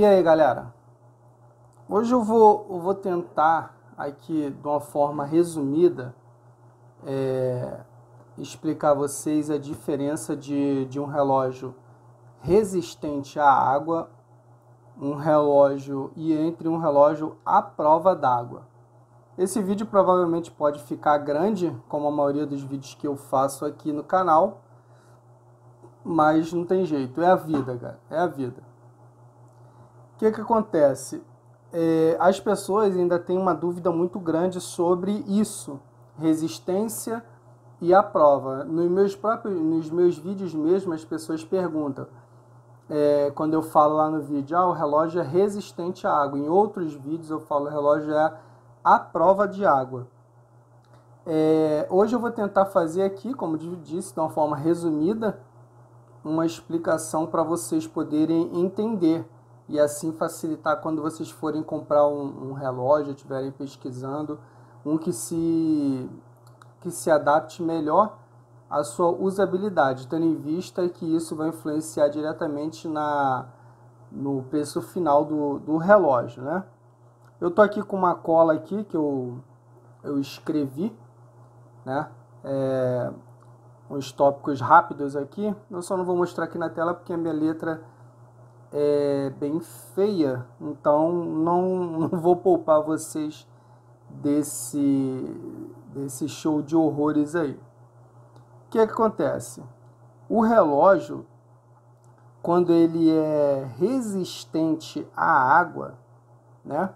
E aí, galera? Hoje eu vou, eu vou tentar aqui, de uma forma resumida, é, explicar a vocês a diferença de, de um relógio resistente à água, um relógio e entre um relógio à prova d'água. Esse vídeo provavelmente pode ficar grande, como a maioria dos vídeos que eu faço aqui no canal, mas não tem jeito, é a vida, cara, é a vida. O que, que acontece? É, as pessoas ainda têm uma dúvida muito grande sobre isso, resistência e a prova. Nos meus próprios, nos meus vídeos mesmo, as pessoas perguntam, é, quando eu falo lá no vídeo, ah, o relógio é resistente à água. Em outros vídeos eu falo, o relógio é a prova de água. É, hoje eu vou tentar fazer aqui, como disse, de uma forma resumida, uma explicação para vocês poderem entender e assim facilitar quando vocês forem comprar um, um relógio, estiverem pesquisando, um que se, que se adapte melhor à sua usabilidade, tendo em vista que isso vai influenciar diretamente na, no preço final do, do relógio, né? Eu tô aqui com uma cola aqui que eu, eu escrevi, né? É, uns tópicos rápidos aqui, eu só não vou mostrar aqui na tela porque a minha letra é bem feia, então não, não vou poupar vocês desse, desse show de horrores aí. O que, é que acontece? O relógio, quando ele é resistente à água, né?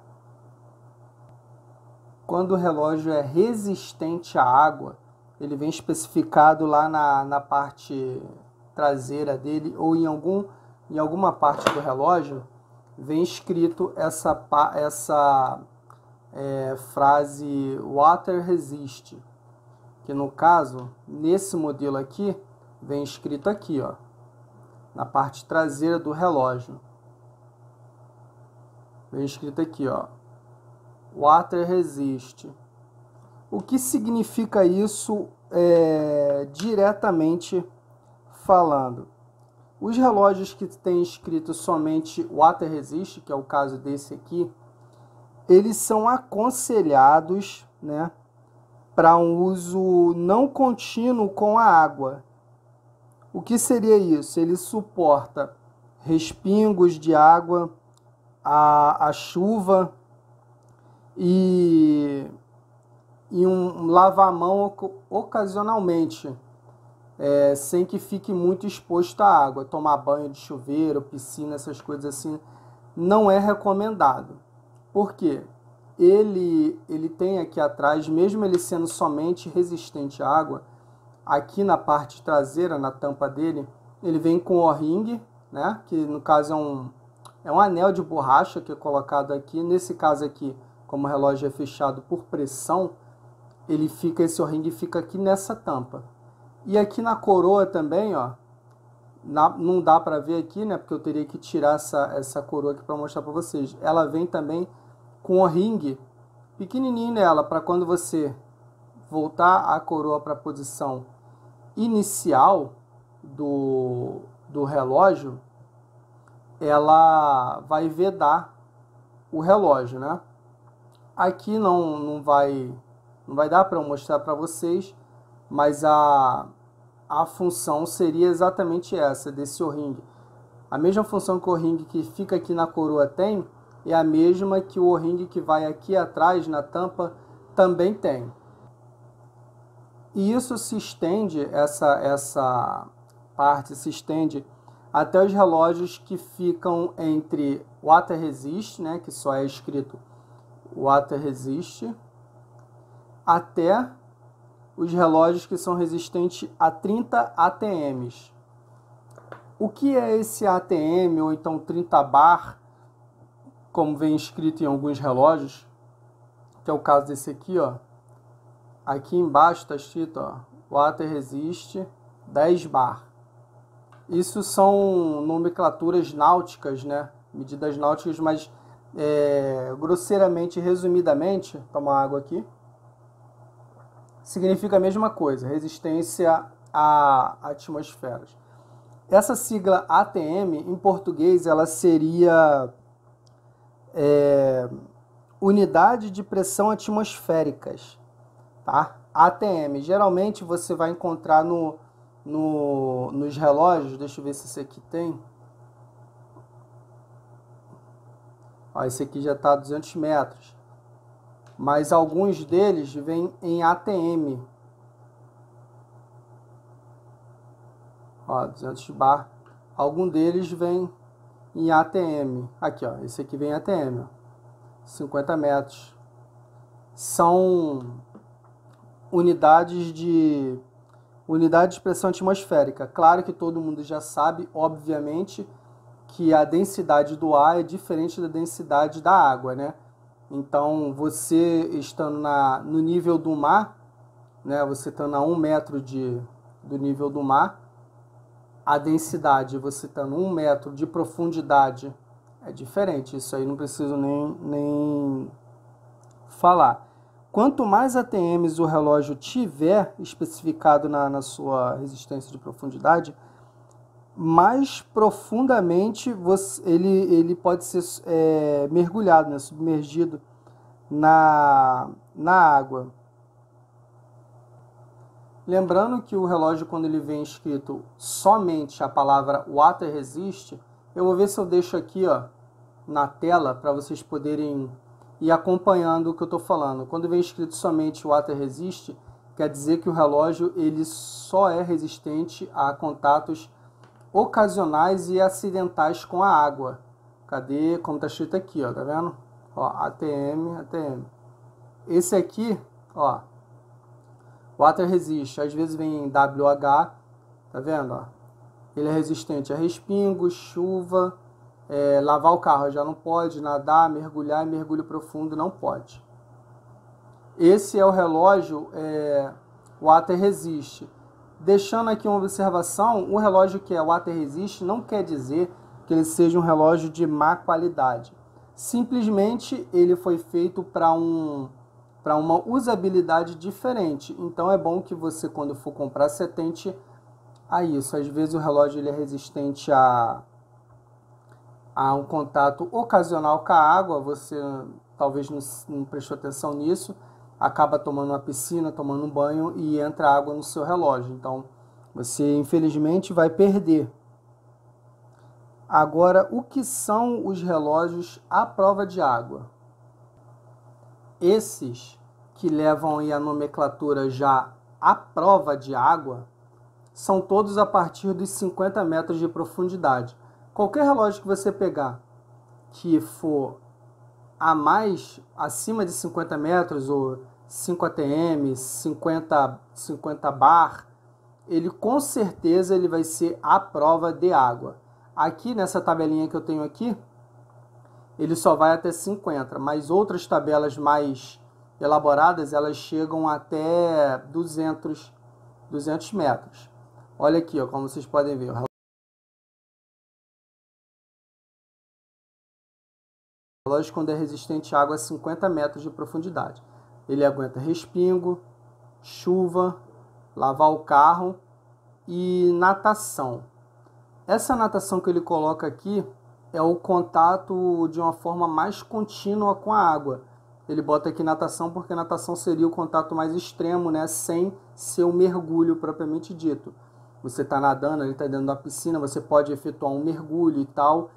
Quando o relógio é resistente à água, ele vem especificado lá na, na parte traseira dele ou em algum em alguma parte do relógio, vem escrito essa, essa é, frase Water Resist, que no caso, nesse modelo aqui, vem escrito aqui, ó, na parte traseira do relógio. Vem escrito aqui, ó, Water Resist. O que significa isso é, diretamente falando? Os relógios que têm escrito somente Water Resist, que é o caso desse aqui, eles são aconselhados né, para um uso não contínuo com a água. O que seria isso? Ele suporta respingos de água, a, a chuva e, e um lavar a mão ocasionalmente é, sem que fique muito exposto à água. Tomar banho de chuveiro, piscina, essas coisas assim, não é recomendado. Por quê? Ele, ele tem aqui atrás, mesmo ele sendo somente resistente à água, aqui na parte traseira, na tampa dele, ele vem com o ring né? que no caso é um, é um anel de borracha que é colocado aqui. Nesse caso aqui, como o relógio é fechado por pressão, ele fica esse o-ring fica aqui nessa tampa. E aqui na coroa também, ó, na, não dá para ver aqui, né? Porque eu teria que tirar essa, essa coroa aqui para mostrar para vocês. Ela vem também com o ringue pequenininho nela, para quando você voltar a coroa para a posição inicial do, do relógio, ela vai vedar o relógio, né? Aqui não, não vai não vai dar para mostrar para vocês, mas a, a função seria exatamente essa, desse O-ring. A mesma função que o O-ring que fica aqui na coroa tem, é a mesma que o O-ring que vai aqui atrás na tampa também tem. E isso se estende, essa, essa parte se estende até os relógios que ficam entre water resist, né, que só é escrito water resist, até os relógios que são resistentes a 30 ATMs. O que é esse ATM ou então 30 bar, como vem escrito em alguns relógios, que é o caso desse aqui, ó. Aqui embaixo está escrito, ó, o AT resiste 10 bar. Isso são nomenclaturas náuticas, né? Medidas náuticas, mas é, grosseiramente, resumidamente, tomar água aqui significa a mesma coisa, resistência a atmosferas. Essa sigla ATM, em português, ela seria é, Unidade de Pressão Atmosféricas, tá? ATM. Geralmente você vai encontrar no, no, nos relógios, deixa eu ver se esse aqui tem. Ó, esse aqui já está a 200 metros mas alguns deles vêm em ATM. Ó, 200 bar. Algum deles vem em ATM. Aqui, ó, esse aqui vem em ATM, ó. 50 metros. São unidades de unidade de pressão atmosférica. Claro que todo mundo já sabe, obviamente, que a densidade do ar é diferente da densidade da água, né? Então, você estando na, no nível do mar, né, você estando a um metro de, do nível do mar, a densidade, você estando um metro de profundidade, é diferente. Isso aí não preciso nem, nem falar. Quanto mais ATMs o relógio tiver especificado na, na sua resistência de profundidade, mais profundamente você, ele, ele pode ser é, mergulhado, né, submergido na, na água. Lembrando que o relógio, quando ele vem escrito somente a palavra water resist, eu vou ver se eu deixo aqui ó, na tela para vocês poderem ir acompanhando o que eu estou falando. Quando vem escrito somente water resist, quer dizer que o relógio ele só é resistente a contatos ocasionais e acidentais com a água. Cadê? Como está escrito aqui, ó, tá vendo? Ó, ATM, ATM. Esse aqui, ó, water resiste. Às vezes vem WH, tá vendo? Ó? Ele é resistente a respingos, chuva, é, lavar o carro já não pode, nadar, mergulhar, mergulho profundo não pode. Esse é o relógio é, water resiste Deixando aqui uma observação, o relógio que é water resist não quer dizer que ele seja um relógio de má qualidade. Simplesmente ele foi feito para um para uma usabilidade diferente. Então é bom que você quando for comprar se atente a isso. Às vezes o relógio ele é resistente a a um contato ocasional com a água, você talvez não, não prestou atenção nisso acaba tomando uma piscina, tomando um banho e entra água no seu relógio. Então, você infelizmente vai perder. Agora, o que são os relógios à prova de água? Esses que levam a nomenclatura já à prova de água são todos a partir dos 50 metros de profundidade. Qualquer relógio que você pegar que for a mais acima de 50 metros ou 5 ATM, 50, 50 bar, ele com certeza ele vai ser a prova de água. Aqui nessa tabelinha que eu tenho aqui, ele só vai até 50, mas outras tabelas mais elaboradas, elas chegam até 200, 200 metros. Olha aqui, ó, como vocês podem ver. O relógio quando é resistente à água a 50 metros de profundidade ele aguenta respingo, chuva, lavar o carro e natação. Essa natação que ele coloca aqui é o contato de uma forma mais contínua com a água. Ele bota aqui natação porque natação seria o contato mais extremo, né? Sem ser um mergulho propriamente dito. Você está nadando, ele está dentro da piscina, você pode efetuar um mergulho e tal,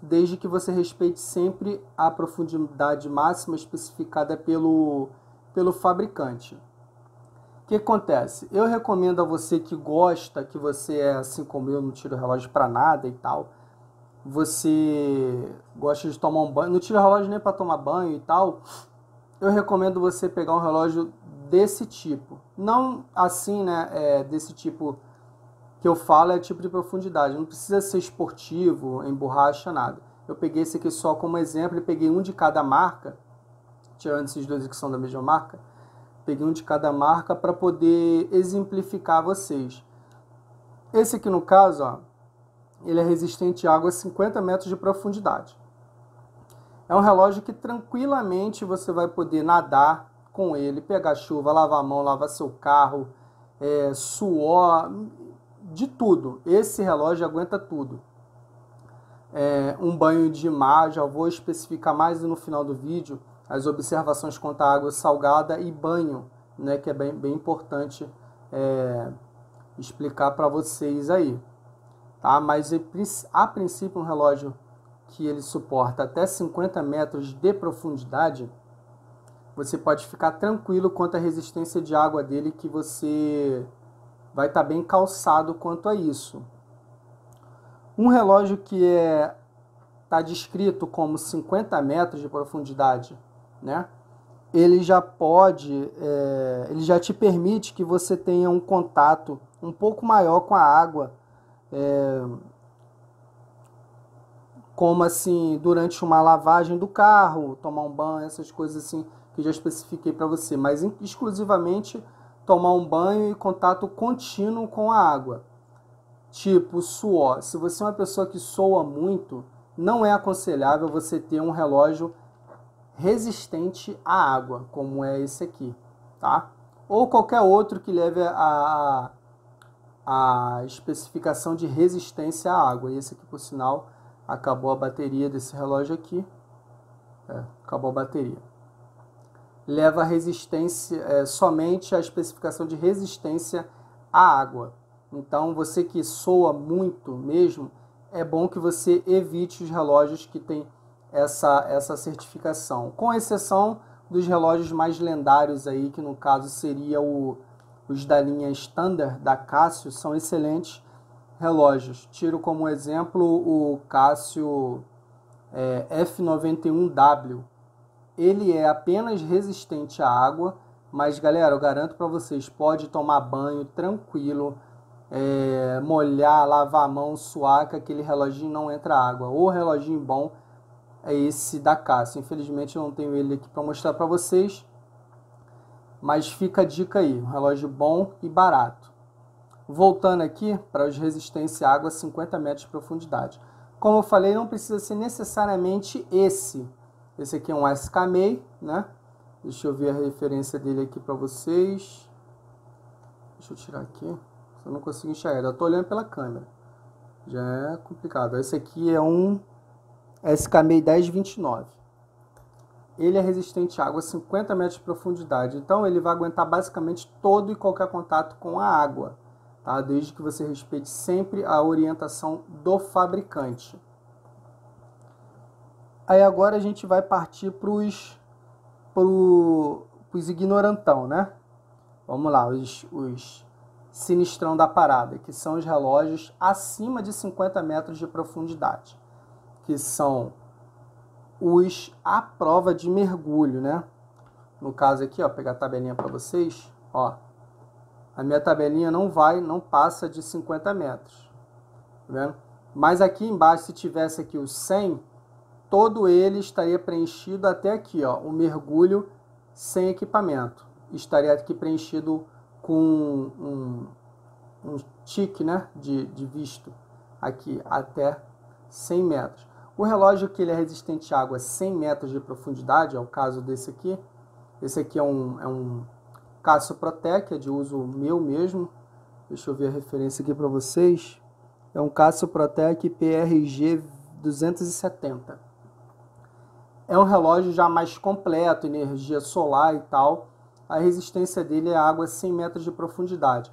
desde que você respeite sempre a profundidade máxima especificada pelo pelo fabricante. O que acontece? Eu recomendo a você que gosta, que você é assim como eu, não tiro relógio para nada e tal. Você gosta de tomar um banho, não tira relógio nem para tomar banho e tal. Eu recomendo você pegar um relógio desse tipo. Não assim, né? É, desse tipo que eu falo é tipo de profundidade. Não precisa ser esportivo, em borracha, nada. Eu peguei esse aqui só como exemplo e peguei um de cada marca antes esses dois que são da mesma marca, peguei um de cada marca para poder exemplificar vocês. Esse aqui no caso, ó, ele é resistente à água a 50 metros de profundidade. É um relógio que tranquilamente você vai poder nadar com ele, pegar chuva, lavar a mão, lavar seu carro, é, suor, de tudo. Esse relógio aguenta tudo. É, um banho de mar, já vou especificar mais no final do vídeo as observações quanto à água salgada e banho, né, que é bem, bem importante é, explicar para vocês aí. Tá? Mas a princípio um relógio que ele suporta até 50 metros de profundidade, você pode ficar tranquilo quanto à resistência de água dele, que você vai estar tá bem calçado quanto a isso. Um relógio que é está descrito como 50 metros de profundidade né? Ele já pode, é, ele já te permite que você tenha um contato um pouco maior com a água, é, como assim durante uma lavagem do carro, tomar um banho, essas coisas assim que já especifiquei para você, mas exclusivamente tomar um banho e contato contínuo com a água. Tipo suor. Se você é uma pessoa que soa muito, não é aconselhável você ter um relógio resistente à água, como é esse aqui, tá? Ou qualquer outro que leve a, a especificação de resistência à água. E esse aqui, por sinal, acabou a bateria desse relógio aqui. É, acabou a bateria. Leva resistência é, somente a especificação de resistência à água. Então, você que soa muito mesmo, é bom que você evite os relógios que têm essa, essa certificação, com exceção dos relógios mais lendários aí, que no caso seria o, os da linha Standard da Casio, são excelentes relógios. Tiro como exemplo o Casio é, F91W. Ele é apenas resistente à água, mas galera, eu garanto para vocês, pode tomar banho tranquilo, é, molhar, lavar a mão, suar, que aquele reloginho não entra água. Ou reloginho bom é esse da Cássio. Infelizmente eu não tenho ele aqui para mostrar para vocês, mas fica a dica aí, um relógio bom e barato. Voltando aqui para os resistência à água 50 metros de profundidade. Como eu falei, não precisa ser necessariamente esse. Esse aqui é um SKMEI, né? Deixa eu ver a referência dele aqui para vocês. Deixa eu tirar aqui. Eu não consigo enxergar, eu tô olhando pela câmera. Já é complicado. Esse aqui é um SKMEI 1029. Ele é resistente à água a 50 metros de profundidade, então ele vai aguentar basicamente todo e qualquer contato com a água, tá? desde que você respeite sempre a orientação do fabricante. Aí agora a gente vai partir para os pro, os ignorantão, né? Vamos lá, os, os sinistrão da parada, que são os relógios acima de 50 metros de profundidade que são os a prova de mergulho, né? No caso aqui, ó, pegar a tabelinha para vocês, ó. A minha tabelinha não vai, não passa de 50 metros. Tá vendo? Mas aqui embaixo, se tivesse aqui o 100, todo ele estaria preenchido até aqui, ó, o mergulho sem equipamento. Estaria aqui preenchido com um, um tique, né, de, de visto aqui até 100 metros. O relógio que ele é resistente à água 100 metros de profundidade, é o caso desse aqui. Esse aqui é um, é um Casio Protec, é de uso meu mesmo. Deixa eu ver a referência aqui para vocês. É um Casio Protec PRG 270. É um relógio já mais completo, energia solar e tal. A resistência dele é água a 100 metros de profundidade.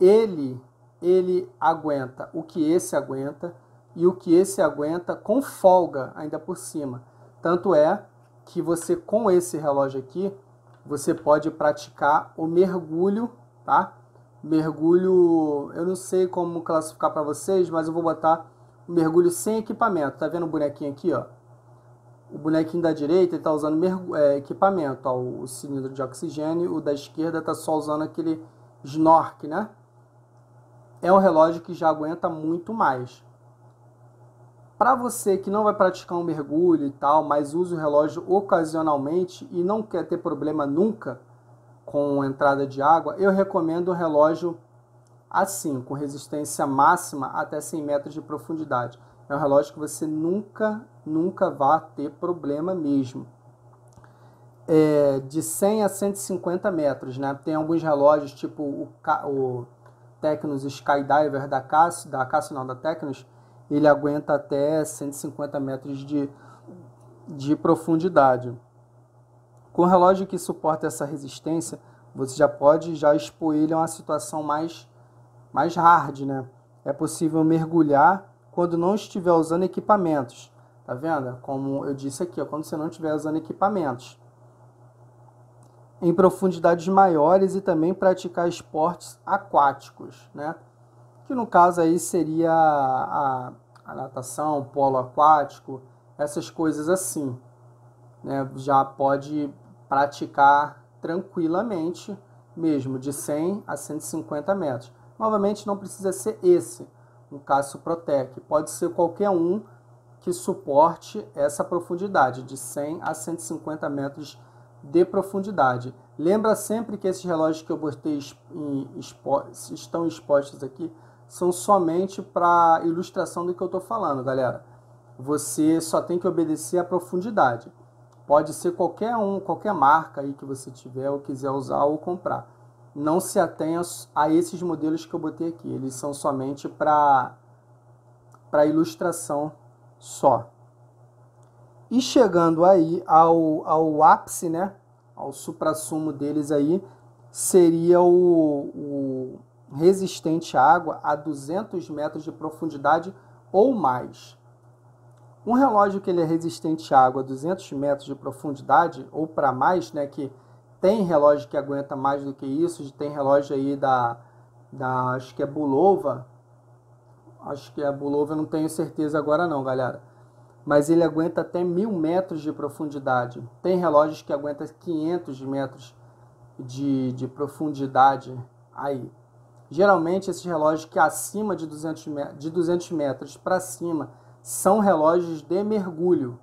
Ele, ele aguenta o que esse aguenta, e o que esse aguenta com folga ainda por cima. Tanto é que você com esse relógio aqui, você pode praticar o mergulho, tá? Mergulho, eu não sei como classificar para vocês, mas eu vou botar o mergulho sem equipamento. Tá vendo o bonequinho aqui, ó? O bonequinho da direita está usando é, equipamento, ó, o cilindro de oxigênio, o da esquerda está só usando aquele snork, né? É um relógio que já aguenta muito mais. Para você que não vai praticar um mergulho e tal, mas usa o relógio ocasionalmente e não quer ter problema nunca com entrada de água, eu recomendo um relógio assim, com resistência máxima até 100 metros de profundidade. É um relógio que você nunca, nunca vai ter problema mesmo. É de 100 a 150 metros, né? Tem alguns relógios, tipo o, o Tecnos Skydiver da Casio, da Casio não, da Tecnos, ele aguenta até 150 metros de, de profundidade. Com o relógio que suporta essa resistência, você já pode já expor ele a uma situação mais, mais hard, né? É possível mergulhar quando não estiver usando equipamentos. Tá vendo? Como eu disse aqui, ó, quando você não estiver usando equipamentos. Em profundidades maiores e também praticar esportes aquáticos, né? Que no caso aí seria a, a natação, polo aquático, essas coisas assim. Né? Já pode praticar tranquilamente, mesmo de 100 a 150 metros. Novamente, não precisa ser esse um Cássio Protec, pode ser qualquer um que suporte essa profundidade, de 100 a 150 metros de profundidade. Lembra sempre que esses relógios que eu botei estão expostos aqui são somente para ilustração do que eu estou falando, galera. Você só tem que obedecer à profundidade. Pode ser qualquer um, qualquer marca aí que você tiver ou quiser usar ou comprar. Não se atenha a esses modelos que eu botei aqui. Eles são somente para para ilustração só. E chegando aí ao, ao ápice, né? Ao supra sumo deles aí, seria o, o resistente à água a 200 metros de profundidade ou mais. Um relógio que ele é resistente à água a 200 metros de profundidade ou para mais, né, que tem relógio que aguenta mais do que isso, tem relógio aí da, da acho que é Bulova, acho que é Bulova, eu não tenho certeza agora não, galera. Mas ele aguenta até mil metros de profundidade. Tem relógios que aguentam 500 metros de, de profundidade aí. Geralmente, esses relógios que é acima de 200, de 200 metros para cima são relógios de mergulho.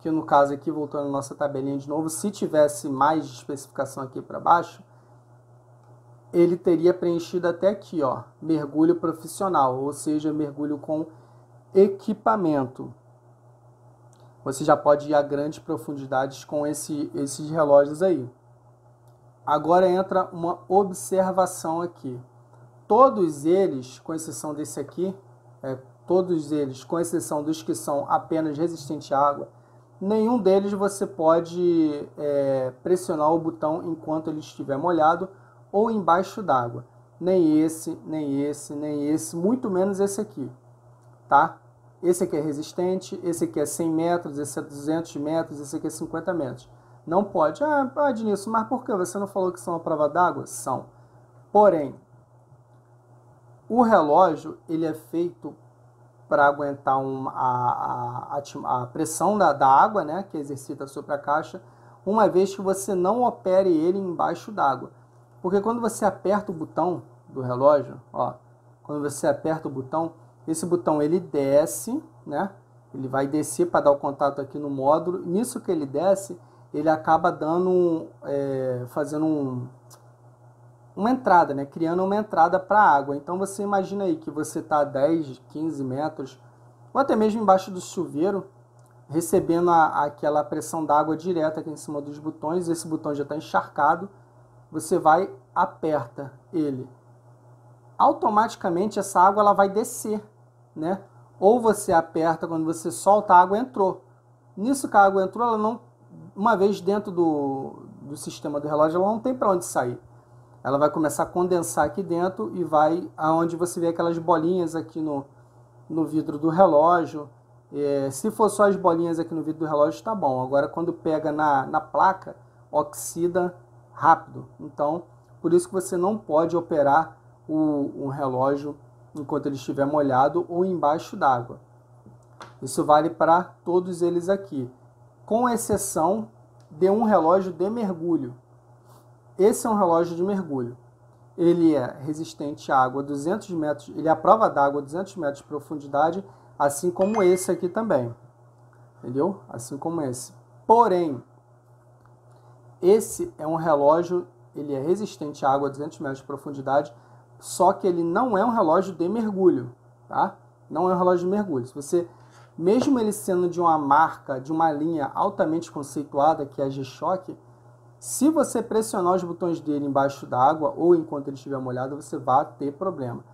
Que no caso aqui, voltando à nossa tabelinha de novo, se tivesse mais especificação aqui para baixo, ele teria preenchido até aqui, ó, mergulho profissional, ou seja, mergulho com equipamento. Você já pode ir a grandes profundidades com esse, esses relógios aí. Agora entra uma observação aqui todos eles, com exceção desse aqui, é, todos eles, com exceção dos que são apenas resistentes à água, nenhum deles você pode é, pressionar o botão enquanto ele estiver molhado ou embaixo d'água. Nem esse, nem esse, nem esse, muito menos esse aqui, tá? Esse aqui é resistente, esse aqui é 100 metros, esse é 200 metros, esse aqui é 50 metros. Não pode. Ah, Adnilson, ah, mas por que você não falou que são a prova d'água? São. Porém, o relógio ele é feito para aguentar a, a, a, pressão da, da água né, que é exercita sobre a caixa, uma vez que você não opere ele embaixo d'água. Porque quando você aperta o botão do relógio, ó, quando você aperta o botão, esse botão ele desce, né? Ele vai descer para dar o contato aqui no módulo. Nisso que ele desce, ele acaba dando, é, fazendo um, uma entrada, né? criando uma entrada para a água. Então você imagina aí que você está a 10, 15 metros, ou até mesmo embaixo do chuveiro, recebendo a, aquela pressão d'água direta aqui em cima dos botões, esse botão já está encharcado, você vai, aperta ele. Automaticamente essa água ela vai descer, né? Ou você aperta quando você solta, a água entrou. Nisso que a água entrou, ela não, uma vez dentro do, do sistema do relógio, ela não tem para onde sair ela vai começar a condensar aqui dentro e vai aonde você vê aquelas bolinhas aqui no, no vidro do relógio. É, se for só as bolinhas aqui no vidro do relógio, está bom. Agora, quando pega na, na placa, oxida rápido. Então, por isso que você não pode operar o, o relógio enquanto ele estiver molhado ou embaixo d'água. Isso vale para todos eles aqui, com exceção de um relógio de mergulho, esse é um relógio de mergulho. Ele é resistente à água 200 metros, ele é a prova d'água 200 metros de profundidade, assim como esse aqui também. Entendeu? Assim como esse. Porém, esse é um relógio, ele é resistente à água 200 metros de profundidade, só que ele não é um relógio de mergulho, tá? Não é um relógio de mergulho. Se você, mesmo ele sendo de uma marca, de uma linha altamente conceituada, que é a G-Shock, se você pressionar os botões dele embaixo d'água ou enquanto ele estiver molhado, você vai ter problema.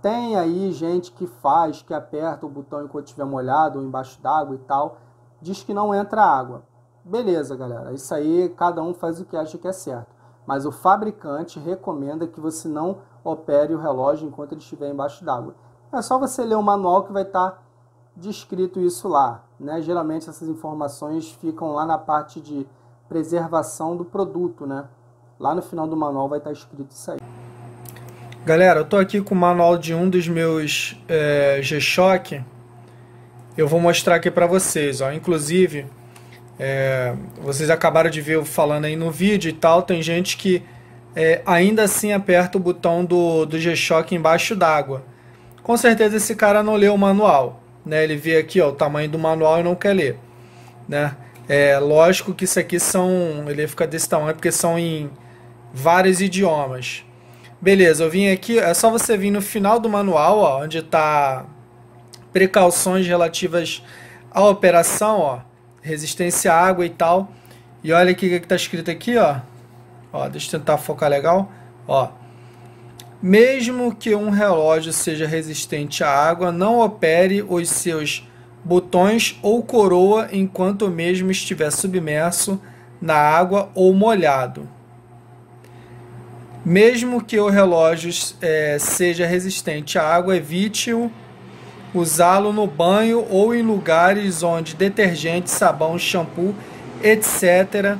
Tem aí gente que faz, que aperta o botão enquanto estiver molhado ou embaixo d'água e tal, diz que não entra água. Beleza, galera, isso aí cada um faz o que acha que é certo. Mas o fabricante recomenda que você não opere o relógio enquanto ele estiver embaixo d'água. É só você ler o manual que vai estar tá descrito isso lá. Né? Geralmente essas informações ficam lá na parte de preservação do produto, né? Lá no final do manual vai estar escrito isso aí. Galera, eu tô aqui com o manual de um dos meus é, G-Shock. Eu vou mostrar aqui para vocês, ó. Inclusive, é, vocês acabaram de ver eu falando aí no vídeo e tal, tem gente que é, ainda assim aperta o botão do, do G-Shock embaixo d'água. Com certeza esse cara não leu o manual, né? Ele vê aqui ó, o tamanho do manual e não quer ler, né? É lógico que isso aqui são. Ele fica desse tamanho porque são em vários idiomas. Beleza, eu vim aqui. É só você vir no final do manual, ó, onde está precauções relativas à operação, ó, resistência à água e tal. E olha o que está escrito aqui, ó. ó. Deixa eu tentar focar legal. Ó. Mesmo que um relógio seja resistente à água, não opere os seus botões ou coroa enquanto mesmo estiver submerso na água ou molhado. Mesmo que o relógio é, seja resistente à água, evite-o usá-lo no banho ou em lugares onde detergente, sabão, shampoo, etc.,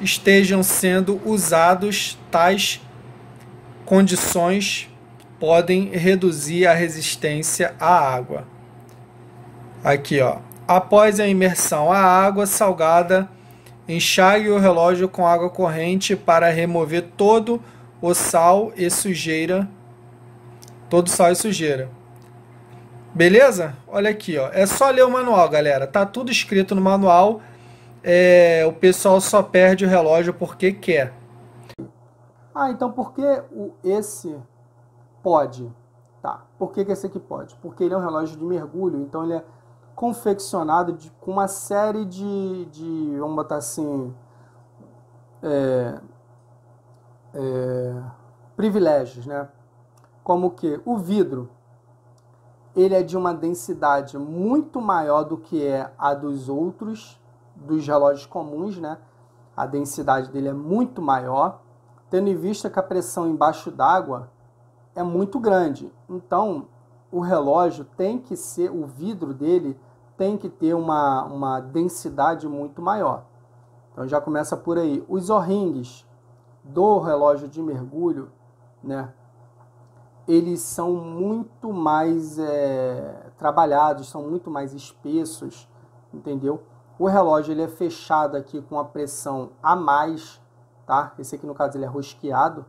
estejam sendo usados. Tais condições podem reduzir a resistência à água. Aqui, ó. Após a imersão, a água salgada enxague o relógio com água corrente para remover todo o sal e sujeira. Todo sal e sujeira. Beleza? Olha aqui, ó. É só ler o manual, galera. Tá tudo escrito no manual. É, o pessoal só perde o relógio porque quer. Ah, então por que o, esse pode? Tá. Por que, que esse aqui pode? Porque ele é um relógio de mergulho, então ele é confeccionado de, com uma série de, de vamos botar assim, é, é, privilégios, né? Como que o vidro, ele é de uma densidade muito maior do que é a dos outros, dos relógios comuns, né? A densidade dele é muito maior, tendo em vista que a pressão embaixo d'água é muito grande. Então, o relógio tem que ser, o vidro dele tem que ter uma, uma densidade muito maior. Então já começa por aí. Os O-rings do relógio de mergulho, né? Eles são muito mais é, trabalhados, são muito mais espessos, entendeu? O relógio ele é fechado aqui com a pressão a mais, tá? Esse aqui no caso ele é rosqueado.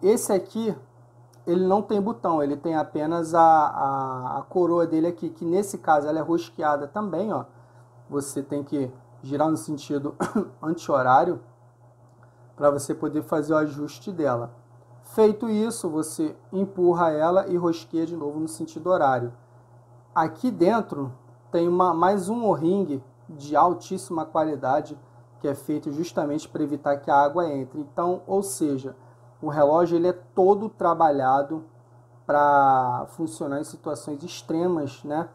Esse aqui ele não tem botão, ele tem apenas a, a, a, coroa dele aqui, que nesse caso ela é rosqueada também, ó. Você tem que girar no sentido anti-horário para você poder fazer o ajuste dela. Feito isso, você empurra ela e rosqueia de novo no sentido horário. Aqui dentro tem uma, mais um o-ring de altíssima qualidade que é feito justamente para evitar que a água entre. Então, ou seja, o relógio ele é todo trabalhado para funcionar em situações extremas, né,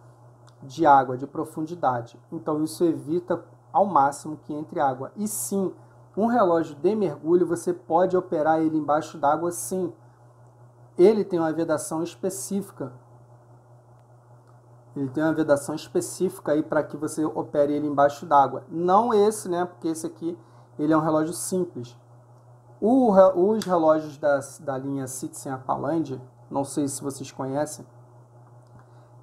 de água, de profundidade. Então isso evita ao máximo que entre água. E sim, um relógio de mergulho você pode operar ele embaixo d'água, sim. Ele tem uma vedação específica. Ele tem uma vedação específica aí para que você opere ele embaixo d'água. Não esse, né? Porque esse aqui ele é um relógio simples. O, os relógios da, da linha Citizen Apaland, não sei se vocês conhecem,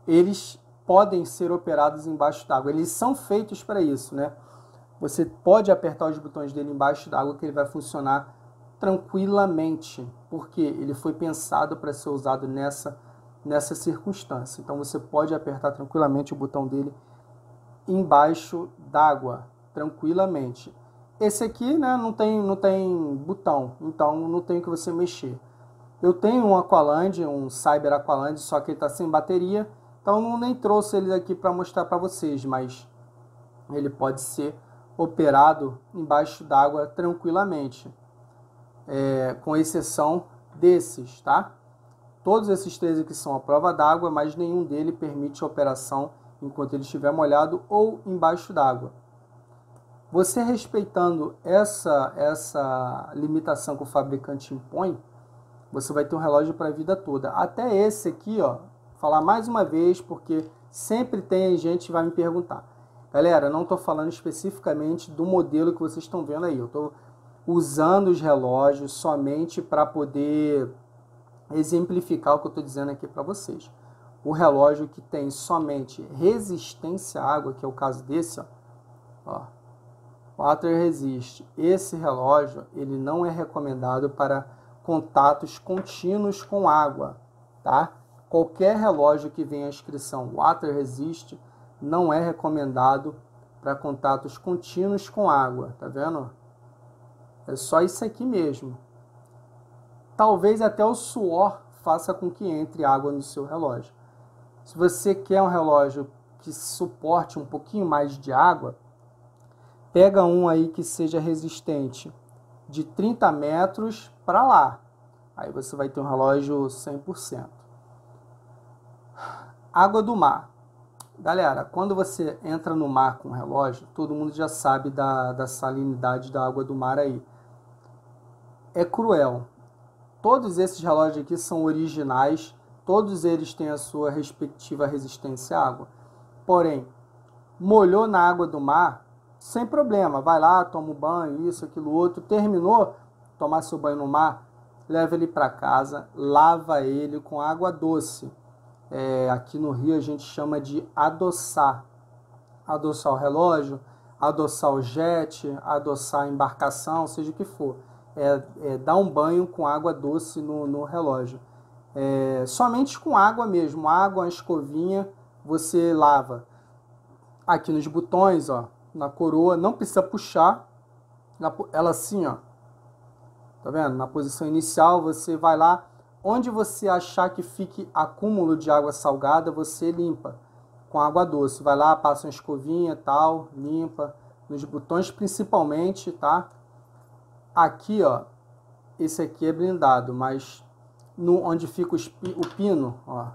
eles podem ser operados embaixo d'água. Eles são feitos para isso, né? Você pode apertar os botões dele embaixo d'água que ele vai funcionar tranquilamente, porque ele foi pensado para ser usado nessa nessa circunstância. Então você pode apertar tranquilamente o botão dele embaixo d'água, tranquilamente. Esse aqui né, não, tem, não tem botão, então não tem o que você mexer. Eu tenho um Aqualand, um Cyber Aqualand, só que ele está sem bateria. Então não nem trouxe ele aqui para mostrar para vocês, mas ele pode ser operado embaixo d'água tranquilamente, é, com exceção desses, tá? Todos esses três aqui são a prova d'água, mas nenhum dele permite operação enquanto ele estiver molhado ou embaixo d'água. Você respeitando essa, essa limitação que o fabricante impõe, você vai ter um relógio para a vida toda. Até esse aqui, ó, falar mais uma vez, porque sempre tem gente que vai me perguntar. Galera, não estou falando especificamente do modelo que vocês estão vendo aí. Eu estou usando os relógios somente para poder exemplificar o que eu estou dizendo aqui para vocês. O relógio que tem somente resistência à água, que é o caso desse, ó, ó Water Resist. Esse relógio ele não é recomendado para contatos contínuos com água, tá? Qualquer relógio que venha a inscrição Water Resist não é recomendado para contatos contínuos com água, tá vendo? É só isso aqui mesmo. Talvez até o suor faça com que entre água no seu relógio. Se você quer um relógio que suporte um pouquinho mais de água, Pega um aí que seja resistente de 30 metros para lá. Aí você vai ter um relógio 100%. Água do mar. Galera, quando você entra no mar com o relógio, todo mundo já sabe da, da salinidade da água do mar aí. É cruel. Todos esses relógios aqui são originais, todos eles têm a sua respectiva resistência à água. Porém, molhou na água do mar, sem problema. Vai lá, toma um banho, isso, aquilo, outro. Terminou, tomar seu banho no mar, leva ele para casa, lava ele com água doce. É, aqui no Rio a gente chama de adoçar. Adoçar o relógio, adoçar o jet, adoçar a embarcação, seja o que for. É, é dar um banho com água doce no, no relógio. É, somente com água mesmo, água, uma escovinha, você lava. Aqui nos botões, ó, na coroa, não precisa puxar ela assim, ó. Tá vendo? Na posição inicial, você vai lá onde você achar que fique acúmulo de água salgada, você limpa com água doce. Vai lá, passa uma escovinha, tal, limpa nos botões principalmente, tá? Aqui, ó, esse aqui é blindado, mas no onde fica o, o pino, ó.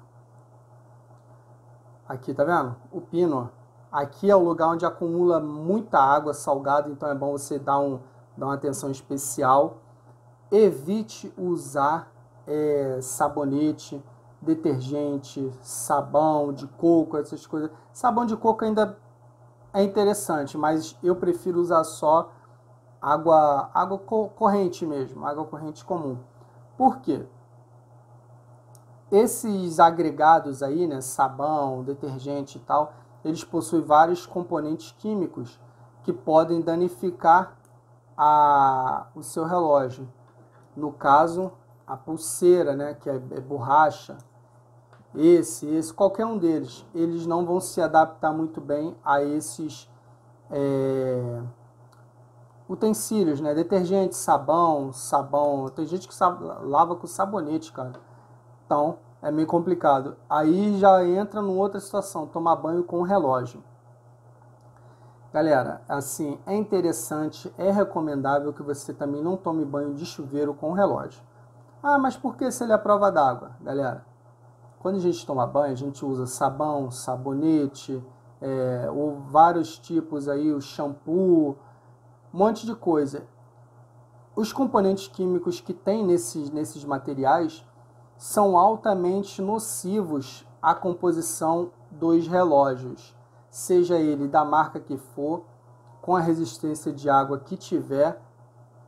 Aqui, tá vendo? O pino, ó Aqui é o lugar onde acumula muita água salgada, então é bom você dar, um, dar uma atenção especial. Evite usar é, sabonete, detergente, sabão de coco, essas coisas. Sabão de coco ainda é interessante, mas eu prefiro usar só água, água corrente mesmo, água corrente comum. Por quê? Esses agregados aí, né, sabão, detergente e tal, eles possuem vários componentes químicos que podem danificar a, o seu relógio. No caso, a pulseira, né, que é, é borracha, esse, esse, qualquer um deles, eles não vão se adaptar muito bem a esses é, utensílios, né? Detergente, sabão, sabão. Tem gente que lava com sabonete, cara. Então, é meio complicado. Aí já entra numa outra situação, tomar banho com o relógio. Galera, assim, é interessante, é recomendável que você também não tome banho de chuveiro com o relógio. Ah, mas por que se ele é prova d'água? Galera, quando a gente toma banho, a gente usa sabão, sabonete, é, ou vários tipos aí, o shampoo, um monte de coisa. Os componentes químicos que tem nesses, nesses materiais são altamente nocivos à composição dos relógios, seja ele da marca que for, com a resistência de água que tiver,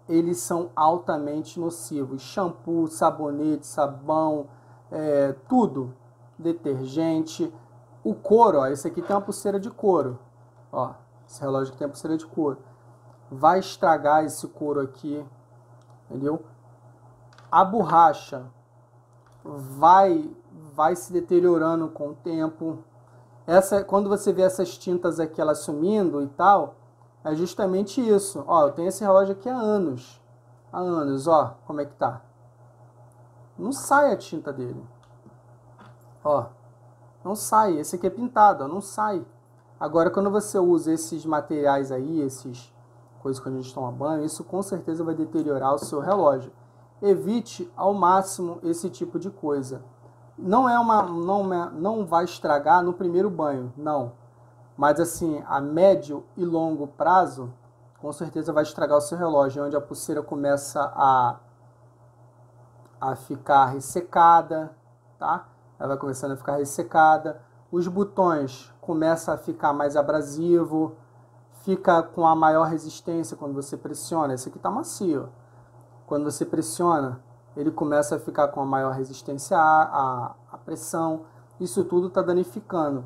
eles são altamente nocivos. Shampoo, sabonete, sabão, é, tudo, detergente. O couro, ó, esse aqui tem uma pulseira de couro. Ó, esse relógio tem a pulseira de couro. Vai estragar esse couro aqui, entendeu? A borracha, vai vai se deteriorando com o tempo. Essa, quando você vê essas tintas aqui ela sumindo e tal, é justamente isso. Ó, eu tenho esse relógio aqui há anos. Há anos, ó, como é que tá? Não sai a tinta dele. Ó, não sai. Esse aqui é pintado, ó, não sai. Agora, quando você usa esses materiais aí, esses coisas que a gente toma banho, isso com certeza vai deteriorar o seu relógio evite ao máximo esse tipo de coisa. Não é uma não, é não vai estragar no primeiro banho, não. Mas assim, a médio e longo prazo, com certeza vai estragar o seu relógio, onde a pulseira começa a a ficar ressecada, tá? Ela vai começando a ficar ressecada. Os botões começam a ficar mais abrasivo, fica com a maior resistência quando você pressiona. Esse aqui tá macio quando você pressiona, ele começa a ficar com a maior resistência à, à, à pressão. Isso tudo está danificando.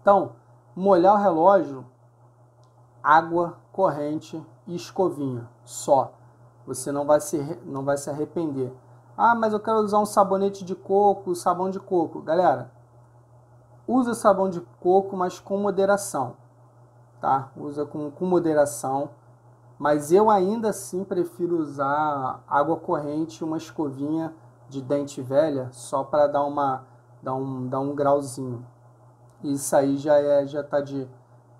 Então, molhar o relógio, água, corrente e escovinha só. Você não vai se, não vai se arrepender. Ah, mas eu quero usar um sabonete de coco, sabão de coco. Galera, usa sabão de coco, mas com moderação. Tá? Usa com, com moderação mas eu ainda assim prefiro usar água corrente e uma escovinha de dente velha só para dar uma dar um, dar um grauzinho. Isso aí já é já tá de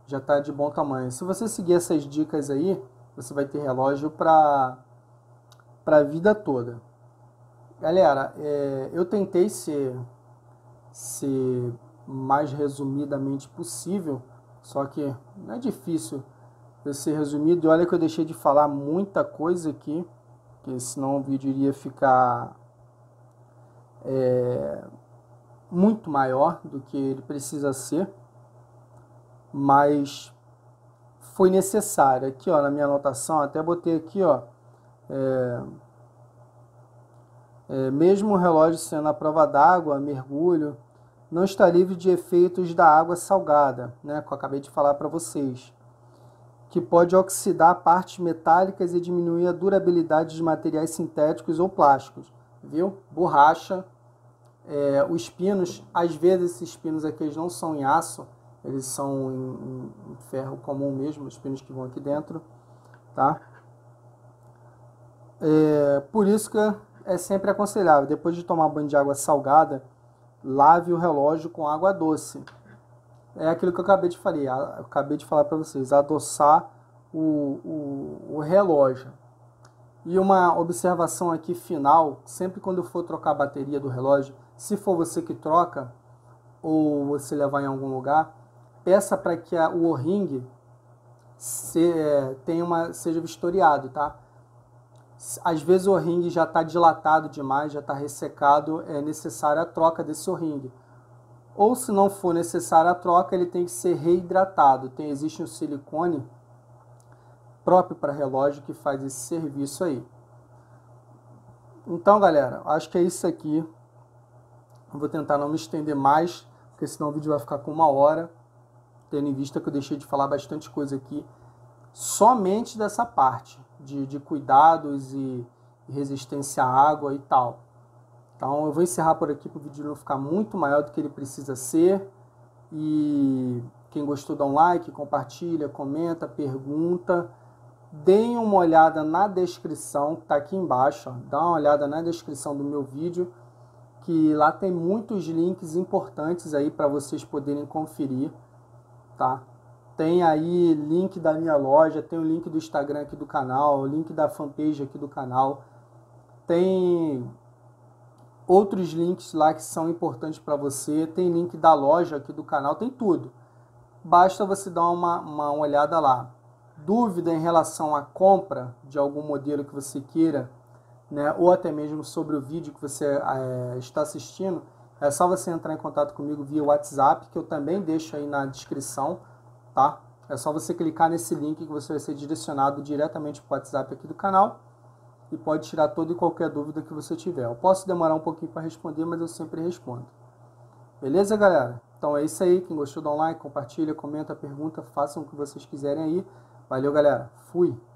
já tá de bom tamanho. Se você seguir essas dicas aí, você vai ter relógio para para a vida toda. Galera, é, eu tentei ser ser mais resumidamente possível, só que não é difícil esse resumido. E olha que eu deixei de falar muita coisa aqui, porque senão o vídeo iria ficar é, muito maior do que ele precisa ser. Mas foi necessário. Aqui ó, na minha anotação, até botei aqui ó. É, é, mesmo o relógio sendo a prova d'água, mergulho, não está livre de efeitos da água salgada, né, que eu acabei de falar para vocês que pode oxidar partes metálicas e diminuir a durabilidade de materiais sintéticos ou plásticos, viu? Borracha, é, os pinos, às vezes esses pinos aqui eles não são em aço, eles são em, em ferro comum mesmo, os pinos que vão aqui dentro, tá? É, por isso que é sempre aconselhável, depois de tomar banho de água salgada, lave o relógio com água doce é aquilo que eu acabei de falar, acabei de falar para vocês, adoçar o, o, o, relógio. E uma observação aqui final, sempre quando eu for trocar a bateria do relógio, se for você que troca ou você levar em algum lugar, peça para que a, o o-ring se, é, tenha uma, seja vistoriado, tá? Às vezes o ring já está dilatado demais, já está ressecado, é necessária a troca desse o ring ou se não for necessária a troca, ele tem que ser reidratado. Tem, existe um silicone próprio para relógio que faz esse serviço aí. Então, galera, acho que é isso aqui. Eu vou tentar não me estender mais, porque senão o vídeo vai ficar com uma hora, tendo em vista que eu deixei de falar bastante coisa aqui, somente dessa parte de, de cuidados e resistência à água e tal. Então eu vou encerrar por aqui para o vídeo não ficar muito maior do que ele precisa ser. E quem gostou dá um like, compartilha, comenta, pergunta. Deem uma olhada na descrição que está aqui embaixo. Ó. Dá uma olhada na descrição do meu vídeo, que lá tem muitos links importantes aí para vocês poderem conferir, tá? Tem aí link da minha loja, tem o link do Instagram aqui do canal, o link da fanpage aqui do canal. Tem outros links lá que são importantes para você, tem link da loja aqui do canal, tem tudo. Basta você dar uma, uma olhada lá. Dúvida em relação à compra de algum modelo que você queira, né, ou até mesmo sobre o vídeo que você é, está assistindo, é só você entrar em contato comigo via WhatsApp, que eu também deixo aí na descrição, tá? É só você clicar nesse link que você vai ser direcionado diretamente para o WhatsApp aqui do canal e pode tirar toda e qualquer dúvida que você tiver. Eu posso demorar um pouquinho para responder, mas eu sempre respondo. Beleza, galera? Então é isso aí. Quem gostou, dá um like, compartilha, comenta, pergunta, façam o que vocês quiserem aí. Valeu, galera. Fui.